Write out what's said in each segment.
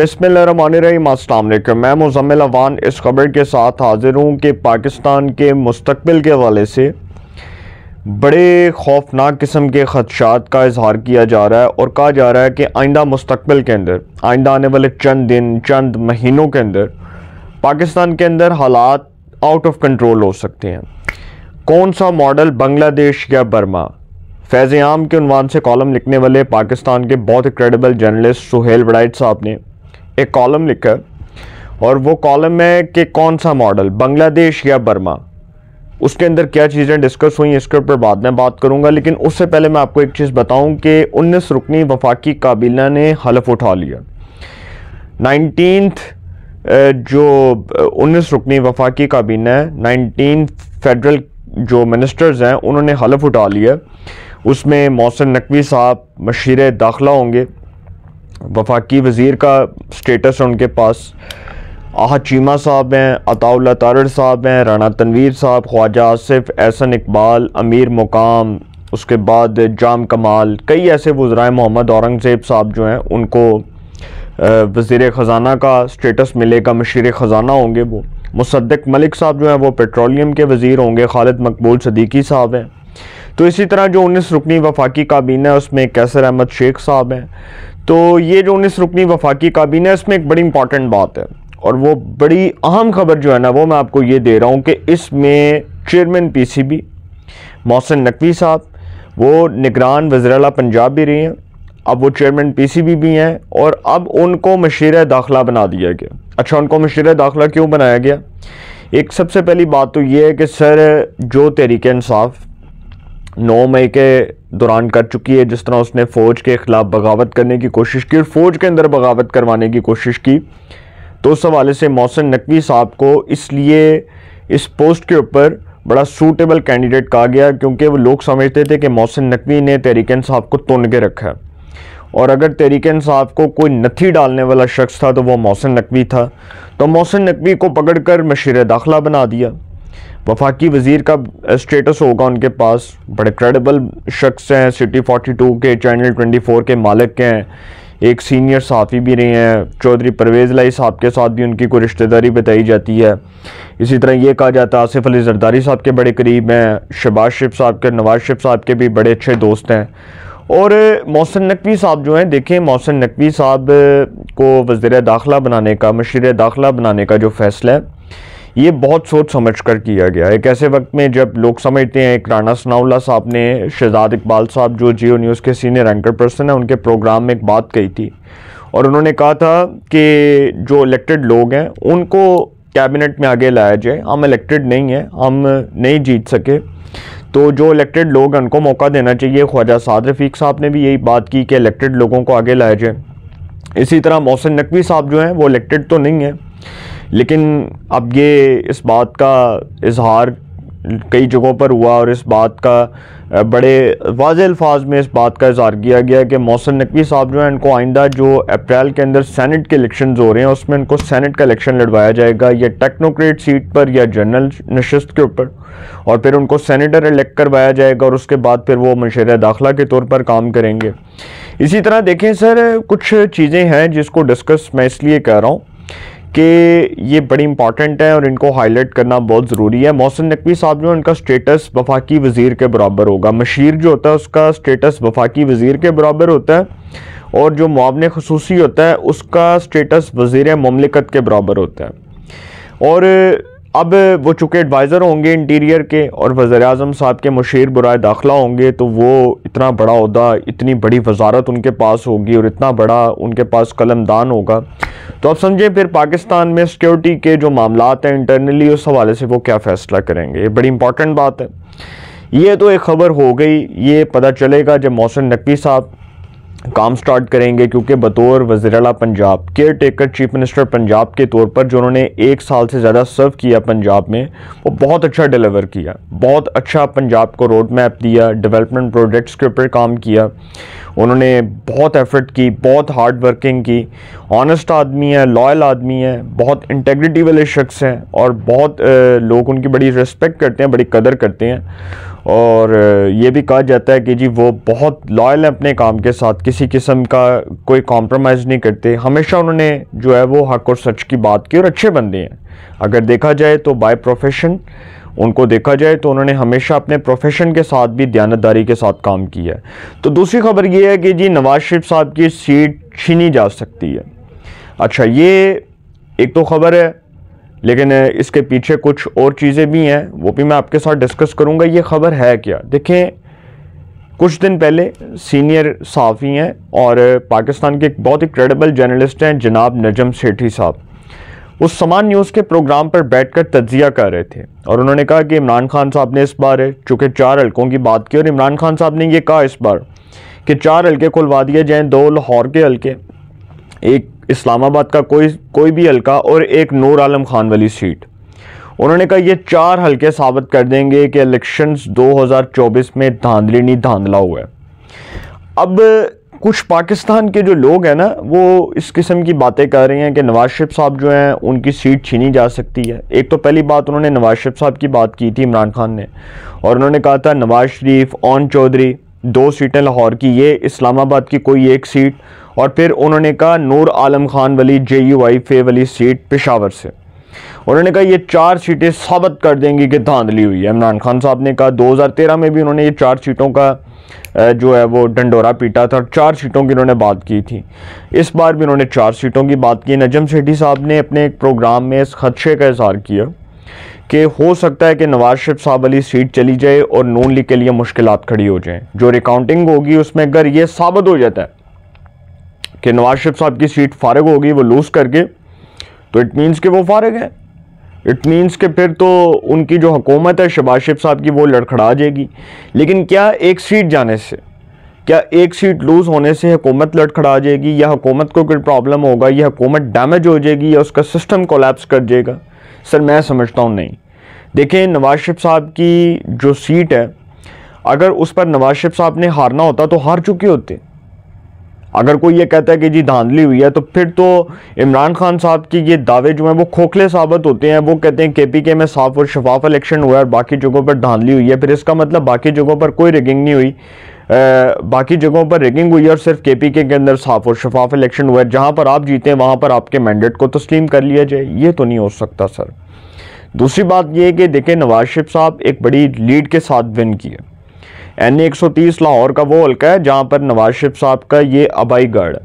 बिसमीम अल्लाम मैं मुजम्मिल अवान इस खबर के साथ हाजिर हूँ कि पाकिस्तान के मुस्तबिल के हवाले से बड़े खौफनाक किस्म के ख़दशात का इजहार किया जा रहा है और कहा जा रहा है कि आइंदा मुस्तबिल के अंदर आइंदा आने वाले चंद दिन चंद महीनों के अंदर पाकिस्तान के अंदर हालात आउट ऑफ कंट्रोल हो सकते हैं कौन सा मॉडल बांग्लादेश या बर्मा फैज़ आम के उनवान से कॉलम लिखने वाले पाकिस्तान के बहुत क्रेडिबल जर्नलिस्ट सुहेल बड़ाइट साहब ने एक कॉलम लिखा और वो कॉलम है कि कौन सा मॉडल बांग्लादेश या बर्मा उसके अंदर क्या चीज़ें डिस्कस हुई इसके ऊपर बाद में बात करूंगा लेकिन उससे पहले मैं आपको एक चीज़ बताऊं कि उन्नीस रुकनी वफाकी काबीना ने हलफ उठा लिया नाइनटीन जो उन्नीस रुकनी वफाकी काबीना है नाइनटीन फेडरल जो मिनिस्टर्स हैं उन्होंने हलफ उठा लिया उसमें मौसम नकवी साहब मशीर दाखिला होंगे वफाकी वज़ीर का स्टेटस है उनके पास आह चीमा साहब हैं अताउल्ला तारड़ साहब हैं राना तनवीर साहब ख्वाजा आसिफ एहसन इकबाल अमीर मुकाम उसके बाद जाम कमाल कई ऐसे वज्राए मोहम्मद औरंगज़ेब साहब जो हैं उनको वज़ी ख़जाना का स्टेटस मिलेगा मशीर ख़जाना होंगे वो मुसद्दक मलिक साहब जो हैं वो पेट्रोलियम के वज़ी होंगे खालिद मकबूल सदीकी साहब हैं तो इसी तरह जो उन्नीस रुकनी वफाकी काबीना है उसमें कैसर अहमद शेख साहब हैं तो ये जो उन्नीस रुकनी वफाकी काबीना है इसमें एक बड़ी इंपॉर्टेंट बात है और वो बड़ी अहम खबर जो है ना वो मैं आपको ये दे रहा हूँ कि इसमें चेयरमैन पीसीबी मोहसिन नकवी साहब वो निगरान वज्राला पंजाब भी रही हैं अब वो चेयरमैन पीसीबी भी हैं और अब उनको मशीर दाखिला बना दिया गया अच्छा उनको मशीर दाखिला क्यों बनाया गया एक सबसे पहली बात तो ये है कि सर जो तहरीक इंसाफ नौ मई के दौरान कर चुकी है जिस तरह उसने फ़ौज के ख़िलाफ़ बगावत करने की कोशिश की और फ़ौज के अंदर बगावत करवाने की कोशिश की तो उस हवाले से मोहसिन नकवी साहब को इसलिए इस पोस्ट के ऊपर बड़ा सूटेबल कैंडिडेट कहा गया क्योंकि वो लोग समझते थे कि मोहसिन नकवी ने तहरीक साहब को तुन के रखा है और अगर तहरीक साहब को कोई नथी डालने वाला शख्स था तो वह मोहसिन नकवी था तो मोहसिन नकवी को पकड़ कर मशीर दाखिला बना दिया वफाकी वजीर का स्टेटस होगा उनके पास बड़े क्रेडिबल शख्स हैं सिटी 42 के चैनल 24 के मालिक के हैं एक सीनियर साफ़ी भी रहे हैं चौधरी परवेज़ लाई साहब के साथ भी उनकी कोई रिश्तेदारी बताई जाती है इसी तरह ये कहा जाता है आसिफ अली जरदारी साहब के बड़े करीब हैं शबाज शिफ साहब के नवाज शिफ साहब के भी बड़े अच्छे दोस्त हैं और मौसन नकवी साहब जो हैं देखें मौसन नकवी साहब को वजीर दाखिला बनाने का मशीर दाखिला बनाने का जो फ़ैसला है ये बहुत सोच समझ कर किया गया एक ऐसे वक्त में जब लोग समझते हैं एक राना सनाउल्ला साहब ने शहजाद इकबाल साहब जो जियो न्यूज़ के सीनियर एंकर पर्सन है उनके प्रोग्राम में एक बात कही थी और उन्होंने कहा था कि जो इलेक्टेड लोग हैं उनको कैबिनेट में आगे लाया जाए हम इलेक्टेड नहीं हैं हम नहीं जीत सके तो जो इलेक्टेड लोग हैं उनको मौका देना चाहिए ख्वाजा साद रफीक साहब ने भी यही बात की कि इलेक्टेड लोगों को आगे लाया जाए इसी तरह मोहसिन नकवी साहब जो हैं वो इलेक्टेड तो नहीं हैं लेकिन अब ये इस बात का इजहार कई जगहों पर हुआ और इस बात का बड़े वाज अल्फाज में इस बात का इजहार किया गया कि मौसन नकवी साहब जो है इनको आइंदा जो अप्रैल के अंदर सेनेट के इलेक्शन हो रहे हैं उसमें इनको सेनेट का इलेक्शन लड़वाया जाएगा या टेक्नोक्रेट सीट पर या जनरल नशस्त के ऊपर और फिर उनको सेनेटर इलेक्ट करवाया जाएगा और उसके बाद फिर वो मशर दाखिला के तौर पर काम करेंगे इसी तरह देखें सर कुछ चीज़ें हैं जिसको डिस्कस मैं इसलिए कह रहा हूँ कि ये बड़ी इंपॉर्टेंट है और इनको हाईलाइट करना बहुत ज़रूरी है मोहसिन नकवी साहब जो उनका स्टेटस वफाकी वज़ीर के बराबर होगा मशीर जो होता है उसका स्टेटस वफाकी वज़ीर के बराबर होता है और जो मुआवन खसूसी होता है उसका स्टेटस वज़ी ममलिकत के बराबर होता है और अब वो चूँकि एडवाइज़र होंगे इंटीरियर के और वज़र अजम साहब के मशीर बुराए दाखिला होंगे तो वो इतना बड़ा अहदा इतनी बड़ी वजारत उनके पास होगी और इतना बड़ा उनके पास कलमदान होगा तो आप समझें फिर पाकिस्तान में सिक्योरिटी के जो मामला हैं इंटरनली उस हवाले से वो क्या फ़ैसला करेंगे ये बड़ी इंपॉर्टेंट बात है ये तो एक खबर हो गई ये पता चलेगा जब मोहसिन नकवी साहब काम स्टार्ट करेंगे क्योंकि बतौर अल Punjab caretaker chief minister Punjab के तौर पर जिन्होंने एक साल से ज़्यादा सर्व किया पंजाब में वो बहुत अच्छा डिलीवर किया बहुत अच्छा पंजाब को रोड मैप दिया डेवलपमेंट प्रोजेक्ट्स के ऊपर काम किया उन्होंने बहुत एफर्ट की बहुत हार्ड वर्किंग की ऑनेस्ट आदमी है लॉयल आदमी है बहुत इंटेग्रिटी वाले शख्स हैं और बहुत लोग उनकी बड़ी रिस्पेक्ट करते हैं बड़ी कदर करते हैं और ये भी कहा जाता है कि जी वो बहुत लॉयल हैं अपने काम के साथ किसी किस्म का कोई कॉम्प्रोमाइज़ नहीं करते हमेशा उन्होंने जो है वो हक और सच की बात की और अच्छे बंदे हैं अगर देखा जाए तो बाय प्रोफेशन उनको देखा जाए तो उन्होंने हमेशा अपने प्रोफेशन के साथ भी दयानतदारी के साथ काम किया है तो दूसरी खबर ये है कि जी नवाज शरीफ साहब की सीट छीनी जा सकती है अच्छा ये एक तो खबर है लेकिन इसके पीछे कुछ और चीज़ें भी हैं वो भी मैं आपके साथ डिस्कस करूँगा ये ख़बर है क्या देखें कुछ दिन पहले सीनियर साफ़ी हैं और पाकिस्तान के एक बहुत ही क्रेडिबल जर्नलिस्ट हैं जनाब नजम सेठी साहब उस समान न्यूज़ के प्रोग्राम पर बैठकर तजिया कर रहे थे और उन्होंने कहा कि इमरान खान साहब ने इस बार चूँकि चार हल्कों की बात की और इमरान खान साहब ने यह कहा इस बार कि चार हल्के खुलवा दिए जाएँ दो लाहौर के हल्के एक इस्लामाबाद का कोई कोई भी हलका और एक नूर आलम खान वाली सीट उन्होंने कहा ये चार हलके साबित कर देंगे कि इलेक्शंस 2024 में धांधली नहीं धांधला हुआ है अब कुछ पाकिस्तान के जो लोग हैं ना वो इस किस्म की बातें कर रहे हैं कि नवाज शरीफ साहब जो हैं उनकी सीट छीनी जा सकती है एक तो पहली बात उन्होंने नवाज शरीफ साहब की बात की थी इमरान खान ने और उन्होंने कहा था नवाज शरीफ ओन चौधरी दो सीटें लाहौर की ये इस्लामाबाद की कोई एक सीट और फिर उन्होंने कहा नूर आलम खान वाली जे यू आई फे वाली सीट पेशावर से उन्होंने कहा ये चार सीटें साबित कर देंगी कि धांधली हुई है इमरान खान साहब ने कहा 2013 में भी उन्होंने ये चार सीटों का जो है वो डंडोरा पीटा था चार सीटों की उन्होंने बात की थी इस बार भी उन्होंने चार सीटों की बात की नजम सेठी साहब ने अपने एक प्रोग्राम में इस खदशे का इजहार किया कि हो सकता है कि नवाज शरीफ साहब वाली सीट चली जाए और नून लीग के लिए मुश्किल खड़ी हो जाएँ जो रिकाउंटिंग होगी उसमें अगर ये साबित हो जाता है कि नवाज शरीफ साहब की सीट फारग होगी वो लूज़ करके तो इट मीन्स कि वो फारग है इट मीन्स कि फिर तो उनकी जो हुकूमत है शबाज शरीफ साहब की वो लड़खड़ा जाएगी लेकिन क्या एक सीट जाने से क्या एक सीट लूज़ होने से हुकूमत लड़खड़ा जाएगी या हुकूमत को कोई प्रॉब्लम होगा या हुकूमत डैमेज हो जाएगी या उसका सिस्टम कोलेप्स कर जाएगा सर मैं समझता हूँ नहीं देखें नवाज शरीफ साहब की जो सीट है अगर उस पर नवाज शरीफ साहब ने हारना होता तो हार चुके होते अगर कोई ये कहता है कि जी धांधली हुई है तो फिर तो इमरान खान साहब की ये दावे जो हैं वो खोखले साबित होते हैं वो कहते हैं के पी के में साफ और शफाफ इलेक्शन हुआ है और बाकी जगहों पर धांधली हुई है फिर इसका मतलब बाकी जगहों पर कोई रिगिंग नहीं हुई बाकी जगहों पर रेगिंग हुई है और सिर्फ के पी के के अंदर साफ और शफाफ इलेक्शन हुआ है जहाँ पर आप जीते हैं वहाँ पर आपके मैंडेट को तस्लीम कर लिया जाए ये तो नहीं हो सकता सर दूसरी बात ये कि देखें नवाज शरीफ साहब एक बड़ी लीड के साथ विन किए एन एक सौ तीस लाहौर का वो हल्का है जहाँ पर नवाज शरीफ साहब का ये अबाईगढ़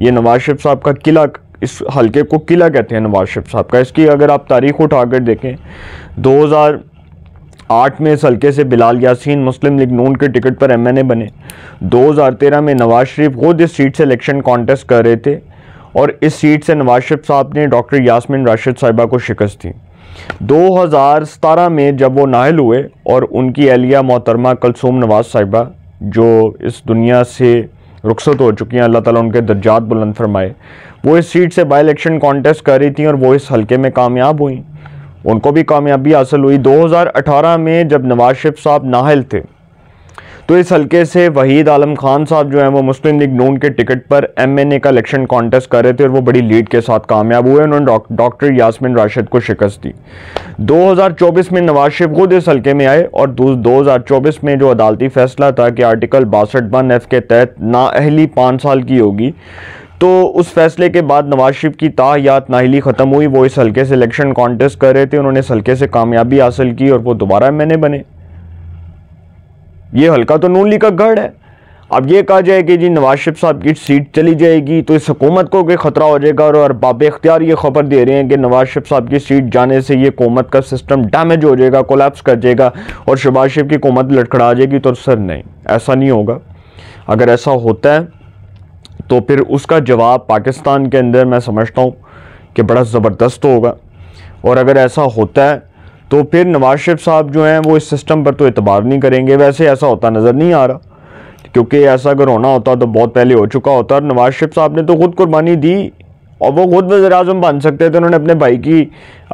ये नवाज शरीफ साहब का किला इस हल्के को किला कहते हैं नवाज शरीफ साहब का इसकी अगर आप तारीख उठाकर देखें 2008 में इस हल्के से बिलाल यासीन मुस्लिम लीग नून के टिकट पर एमएनए बने 2013 में नवाज शरीफ खुद इस सीट से इलेक्शन कॉन्टेस्ट कर रहे थे और इस सीट से नवाज शरीफ साहब ने डॉक्टर यासमिन राशिद साहिबा को शिकस्त दी 2017 में जब वो नाहल हुए और उनकी एहलिया मोहतरमा कलसूम नवाज साहिबा जो इस दुनिया से रुखसत हो चुकी हैं अल्लाह ताला उनके दर्जात बुलंद फरमाए वो इस सीट से बाई इलेक्शन कॉन्टेस्ट कर रही थी और वो इस हलके में कामयाब हुई उनको भी कामयाबी हासिल हुई 2018 में जब नवाज शरीफ साहब नाहल थे तो इस हल्के से वहीद आलम खान साहब जो हैं वो मुस्लिम लीग नून के टिकट पर एमएनए का इलेक्शन कॉन्टेस्ट कर रहे थे और वो बड़ी लीड के साथ कामयाब हुए उन्होंने डॉक्टर यासमिन राशिद को शिकस्त दी 2024 में नवाज शरीफ खुद इस हल्के में आए और चौबीस में जो अदालती फैसला था कि आर्टिकल बासठ बन एफ के तहत नाअहली पाँच साल की होगी तो उस फैसले के बाद नवाज शरीफ की ताहयात नाहली ख़त्म हुई वो इस हल्के से इलेक्शन कॉन्टेस्ट कर रहे थे उन्होंने इस हल्के से कामयाबी हासिल की और वो दोबारा एम बने ये हल्का तो नून लीग का गढ़ है अब ये कहा जाए कि जी नवाज शरीफ साहब की सीट चली जाएगी तो इस हुकूमत को कोई ख़तरा हो जाएगा और बाब इख्तियार ये खबर दे रहे हैं कि नवाज शरीफ साहब की सीट जाने से ये हुकूमत का सिस्टम डैमेज हो जाएगा कोलेप्स कर जाएगा और शहबाज शरीफ की हुकूमत लटखड़ा जाएगी तो सर नहीं ऐसा नहीं होगा अगर ऐसा होता है तो फिर उसका जवाब पाकिस्तान के अंदर मैं समझता हूँ कि बड़ा ज़बरदस्त होगा और अगर ऐसा होता है तो फिर नवाज शरीफ साहब जो हैं वो इस सिस्टम पर तो एतबार नहीं करेंगे वैसे ऐसा होता नज़र नहीं आ रहा क्योंकि ऐसा अगर होना होता तो बहुत पहले हो चुका होता और नवाज शरीफ साहब ने तो खुद कुर्बानी दी और वो खुद वजर अजम बन सकते थे उन्होंने अपने भाई की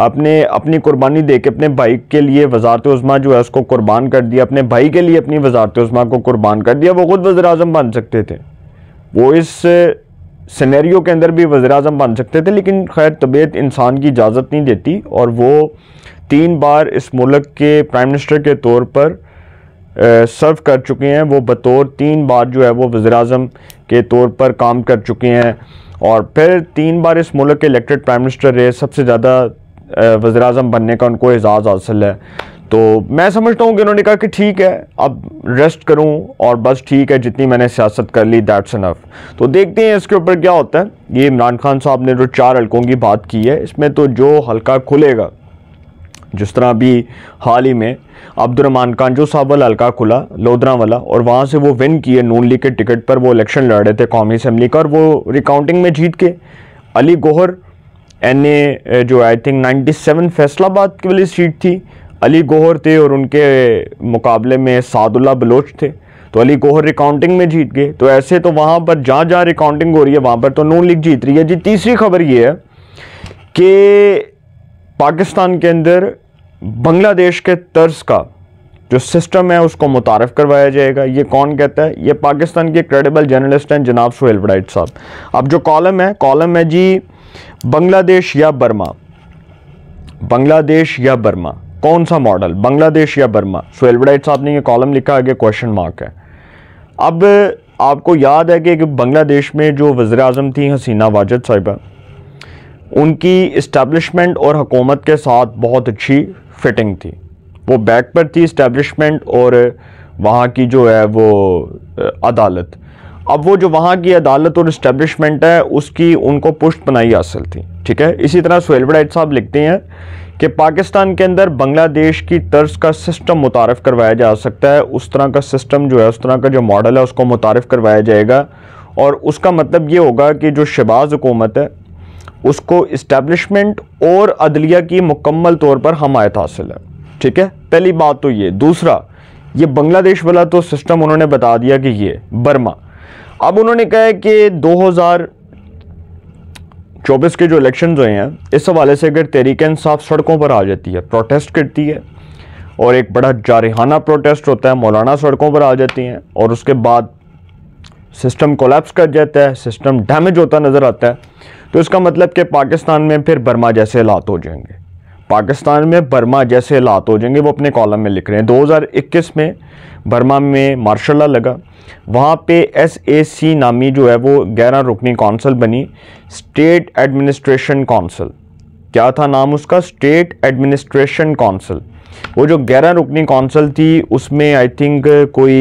अपने अपनी कुर्बानी दे के अपने भाई के लिए वजारत उस्मा जो है उसको कुर्बान कर दिया अपने भाई के लिए अपनी वजारत उस्मा को कुर्बान कर दिया वो खुद वजर अजम बन सकते थे वो इस सिनेरियो के अंदर भी वजे अजम बन सकते थे लेकिन खैर तबीयत इंसान की इजाज़त नहीं देती और वो तीन बार इस मुल्क के प्राइम मिनिस्टर के तौर पर सर्व कर चुके हैं वो बतौर तीन बार जो है वो वजे अजम के तौर पर काम कर चुके हैं और फिर तीन बार इस मुल्क के इलेक्टेड प्राइम मिनिस्टर रहे सबसे ज़्यादा वजे अजम बनने का उनको एजाज़ हासिल है तो मैं समझता हूँ कि उन्होंने कहा कि ठीक है अब रेस्ट करूँ और बस ठीक है जितनी मैंने सियासत कर ली दैट्स अनफ तो देखते हैं इसके ऊपर क्या होता है ये इमरान खान साहब ने जो चार हलकों की बात की है इसमें तो जो हल्का खुलेगा जिस तरह अभी हाल ही में अब्दुलरमान जो साहब वाला हल्का खुला लोधरा वाला और वहाँ से वो विन किए नून लीग के टिकट पर वो इलेक्शन लड़ रहे थे कौमी असम्बली का और वो रिकाउंटिंग में जीत के अली गोहर एन ए जो आई थिंक 97 फैसलाबाद की वाली सीट थी अली गोहर थे और उनके मुकाबले में सादुल्ला बलोच थे तो अली गोहर रिकाउंटिंग में जीत गए तो ऐसे तो वहाँ पर जहाँ जहाँ रिकाउंटिंग हो रही है वहाँ पर तो नून लीग जीत रही है जी तीसरी खबर ये है कि पाकिस्तान के अंदर बांग्लादेश के तर्ज का जो सिस्टम है उसको मुतारफ़ करवाया जाएगा ये कौन कहता है ये पाकिस्तान के क्रेडिबल जर्नलिस्ट हैं जनाब सुहेल बड़ाइट साहब अब जो कॉलम है कॉलम है जी बांग्लादेश या बर्मा बांग्लादेश या बर्मा कौन सा मॉडल बांग्लादेश या बर्मा सोएलवडाइट साहब ने ये कॉलम लिखा आगे क्वेश्चन मार्क है अब आपको याद है कि बांग्लादेश में जो वज़र अजम थी हसीना वाजद साहिबा उनकी इस्टेबलिशमेंट और हकूमत के साथ बहुत अच्छी फिटिंग थी वो बैक पर थी इस्टेबलिशमेंट और वहाँ की जो है वो अदालत अब वो जो वहाँ की अदालत और इस्टेबलिशमेंट है उसकी उनको पुष्ट बनाई हासिल थी ठीक है इसी तरह सुहेलवडाइट साहब लिखते हैं कि पाकिस्तान के अंदर बांग्लादेश की तर्ज का सिस्टम मुतारफ़ करवाया जा सकता है उस तरह का सिस्टम जो है उस तरह का जो मॉडल है उसको मुतारफ़ करवाया जाएगा और उसका मतलब ये होगा कि जो शबाज हुकूमत है उसको इस्टेबलिशमेंट और अदलिया की मुकम्मल तौर पर हमायत हासिल है ठीक है पहली बात तो ये दूसरा ये बांग्लादेश वाला तो सिस्टम उन्होंने बता दिया कि ये बर्मा अब उन्होंने कहा है कि 2000 चौबीस के जो इलेक्शन हुए हैं इस हवाले से अगर तहरीक इंसाफ सड़कों पर आ जाती है प्रोटेस्ट करती है और एक बड़ा जारहाना प्रोटेस्ट होता है मौलाना सड़कों पर आ जाती हैं और उसके बाद सिस्टम कोलेप्स कर जाता है सिस्टम डैमेज होता नज़र आता है तो इसका मतलब कि पाकिस्तान में फिर बर्मा जैसे हालात हो जाएंगे पाकिस्तान में बर्मा जैसे हालात हो जाएंगे वो अपने कॉलम में लिख रहे हैं 2021 में बर्मा में मार्शल लगा वहाँ पे एस ए सी नामी जो है वो ग्यारह रुकनी कौंसल बनी स्टेट एडमिनिस्ट्रेशन कौंसल क्या था नाम उसका स्टेट एडमिनिस्ट्रेशन कौंसल वो जो ग्यारह रुकनी कौंसल थी उसमें आई थिंक कोई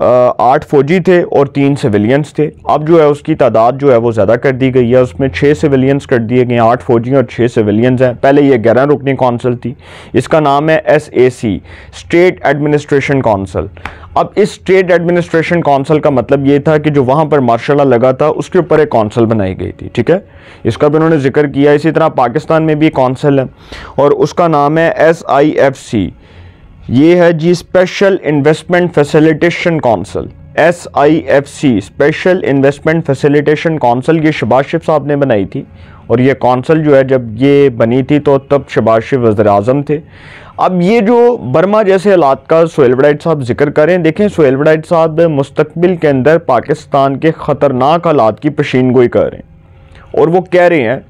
आठ फौजी थे और तीन सिविलियंस थे अब जो है उसकी तादाद जो है वो ज़्यादा कर दी गई है उसमें छः सिविलियंस कर दिए गए आठ फौजी और छः सिविलियंस हैं पहले ये ग्यारह रुकनी कौंसल थी इसका नाम है S A C state administration council अब इस स्टेट एडमिनिस्ट्रेशन कौंसल का मतलब ये था कि जो वहाँ पर मार्शाला लगा था उसके ऊपर एक कौंसल बनाई गई थी ठीक है इसका भी उन्होंने जिक्र किया इसी तरह पाकिस्तान में भी कौंसल है और उसका नाम है एस आई एफ सी ये है जी special investment facilitation council S I F C special investment facilitation council ये शबाज शिफ साहब ने बनाई थी और ये काउंसिल जो है जब ये बनी थी तो तब शबाज शिफ वजर अजम थे अब ये जो बर्मा जैसे हालात का सोलबडाइट साहब जिक्र करें देखें सोलबडाइट साहब मुस्तबिल के अंदर पाकिस्तान के ख़तरनाक हालात की पेशीन गोई कर रहे हैं और वो कह रहे हैं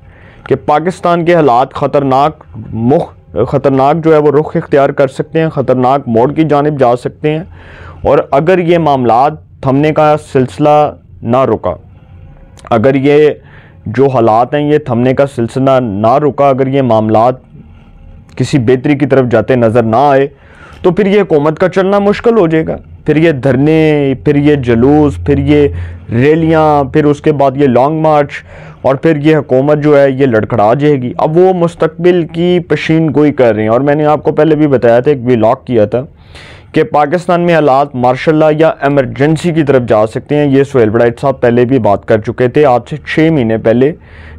कि पाकिस्तान के हालात ख़तरनाक मुख ख़तरनाक जो है वो रुख इख्तियार कर सकते हैं ख़तरनाक मोड़ की जानब जा सकते हैं और अगर ये मामला थमने का सिलसिला ना रुका अगर ये जो हालात हैं ये थमने का सिलसिला ना रुका अगर ये मामला किसी बेहतरी की तरफ जाते नज़र ना आए तो फिर ये हुकूमत का चलना मुश्किल हो जाएगा फिर ये धरने फिर ये जलूस फिर ये रैलियाँ फिर उसके बाद ये लॉन्ग मार्च और फिर ये हुकूमत जो है ये लड़खड़ा जाएगी अब वो मुस्तबिल की पशीन गोई कर रही हैं और मैंने आपको पहले भी बताया था एक व्लॉग किया था कि पाकिस्तान में हालात मार्शाला या एमरजेंसी की तरफ जा सकते हैं ये सोहेल बड़ाइट साहब पहले भी बात कर चुके थे आज से छः महीने पहले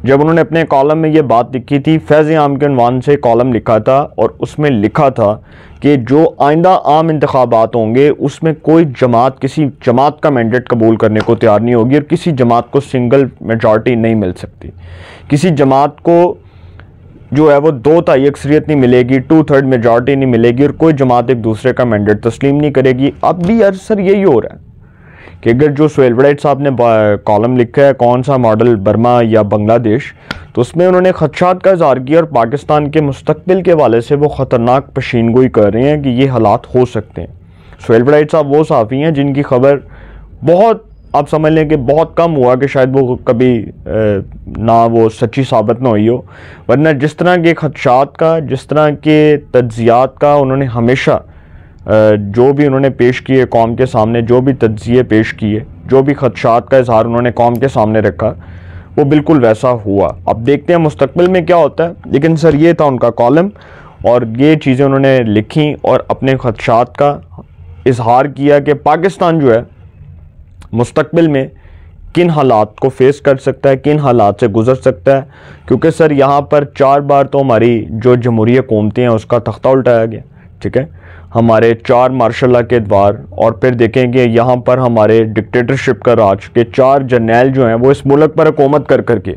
जब उन्होंने अपने कॉलम में ये बात लिखी थी फैज़ आम के नवान से कॉलम लिखा था और उसमें लिखा था कि जो आइंदा आम इंतबात होंगे उसमें कोई जमात किसी जमात का मैंडेट कबूल करने को तैयार नहीं होगी और किसी जमात को सिंगल मेजॉरिटी नहीं मिल सकती किसी जमात को जो है वो दो तई अक्सरीत नहीं मिलेगी टू थर्ड मेजॉरिटी नहीं मिलेगी और कोई जमात एक दूसरे का मैंडेट तस्लीम नहीं करेगी अब भी अरसर यही हो रहा है कि अगर जो स्वेलब्राइट साहब ने कॉलम लिखा है कौन सा मॉडल बर्मा या बांग्लादेश तो उसमें उन्होंने खदशात का इजहार किया और पाकिस्तान के मुस्तबिल के वाले से वो ख़तरनाक पेशीन गोई कर रहे हैं कि ये हालात हो सकते हैं स्वेलब्राइट साहब वो साफ़ी हैं जिनकी खबर बहुत आप समझ लें कि बहुत कम हुआ कि शायद वो कभी ना वो सच्ची साबित ना हुई हो वरना जिस तरह के खदशात का जिस तरह के तज्जियात का उन्होंने हमेशा जो भी उन्होंने पेश किए कौम के सामने जो भी तजिए पेश किए जो भी खदशात का इजहार उन्होंने कौम के सामने रखा वो बिल्कुल वैसा हुआ अब देखते हैं मुस्तबिल में क्या होता है लेकिन सर ये था उनका कॉलम और ये चीज़ें उन्होंने लिखी और अपने खदशात का इजहार किया कि पाकिस्तान जो है मुस्तबिल में किन हालात को फेस कर सकता है किन हालात से गुजर सकता है क्योंकि सर यहाँ पर चार बार तो हमारी जो जमहूरी हुकूमतें हैं उसका तख्ता उल्टाया गया ठीक है हमारे चार मार्शाला के द्वार और फिर देखेंगे यहाँ पर हमारे डिक्टेटरशिप का राज के चार जनैल जो हैं वो इस मुल्क पर हुकूमत कर करके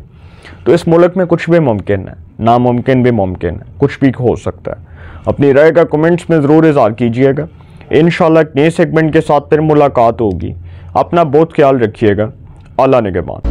तो इस मुल्क में कुछ भी मुमकिन है नामुमकिन भी मुमकिन है कुछ भी हो सकता है अपनी राय का कमेंट्स में ज़रूर इजहार कीजिएगा इन एक सेगमेंट के साथ फिर मुलाकात होगी अपना बहुत ख्याल रखिएगा अल्लाह निगहबान